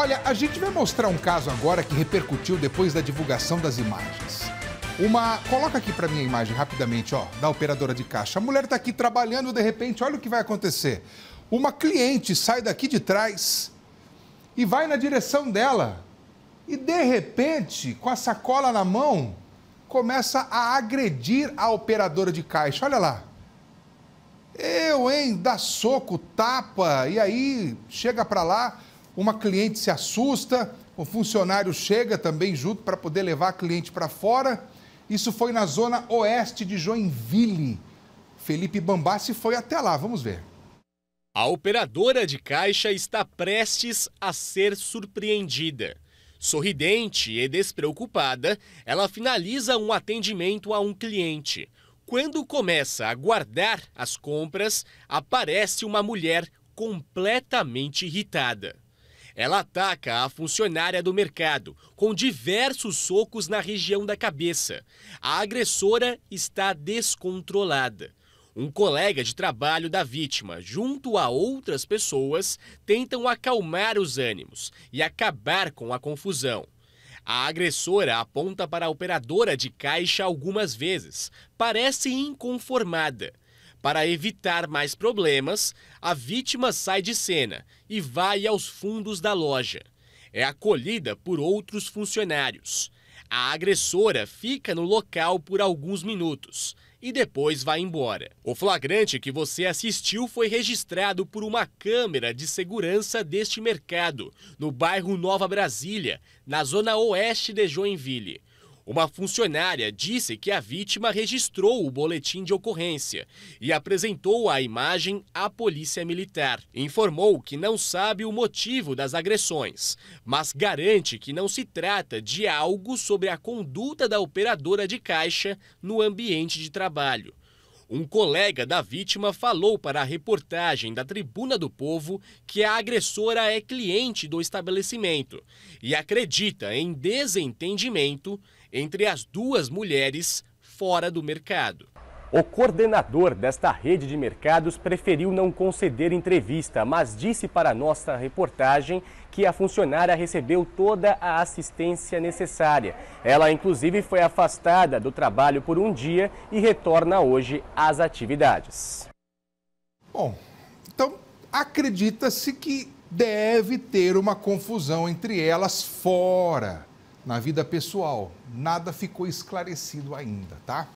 Olha, a gente vai mostrar um caso agora que repercutiu depois da divulgação das imagens. Uma. Coloca aqui para mim a imagem rapidamente, ó, da operadora de caixa. A mulher está aqui trabalhando, de repente, olha o que vai acontecer. Uma cliente sai daqui de trás e vai na direção dela. E de repente, com a sacola na mão, começa a agredir a operadora de caixa. Olha lá. Eu, hein? Dá soco, tapa, e aí chega para lá, uma cliente se assusta, o funcionário chega também junto para poder levar a cliente para fora. Isso foi na zona oeste de Joinville. Felipe Bambassi foi até lá, vamos ver. A operadora de caixa está prestes a ser surpreendida. Sorridente e despreocupada, ela finaliza um atendimento a um cliente. Quando começa a guardar as compras, aparece uma mulher completamente irritada. Ela ataca a funcionária do mercado com diversos socos na região da cabeça. A agressora está descontrolada. Um colega de trabalho da vítima, junto a outras pessoas, tentam acalmar os ânimos e acabar com a confusão. A agressora aponta para a operadora de caixa algumas vezes. Parece inconformada. Para evitar mais problemas, a vítima sai de cena e vai aos fundos da loja. É acolhida por outros funcionários. A agressora fica no local por alguns minutos e depois vai embora. O flagrante que você assistiu foi registrado por uma câmera de segurança deste mercado, no bairro Nova Brasília, na zona oeste de Joinville. Uma funcionária disse que a vítima registrou o boletim de ocorrência e apresentou a imagem à polícia militar. Informou que não sabe o motivo das agressões, mas garante que não se trata de algo sobre a conduta da operadora de caixa no ambiente de trabalho. Um colega da vítima falou para a reportagem da Tribuna do Povo que a agressora é cliente do estabelecimento e acredita em desentendimento entre as duas mulheres fora do mercado. O coordenador desta rede de mercados preferiu não conceder entrevista, mas disse para nossa reportagem que a funcionária recebeu toda a assistência necessária. Ela, inclusive, foi afastada do trabalho por um dia e retorna hoje às atividades. Bom, então acredita-se que deve ter uma confusão entre elas fora na vida pessoal. Nada ficou esclarecido ainda, tá?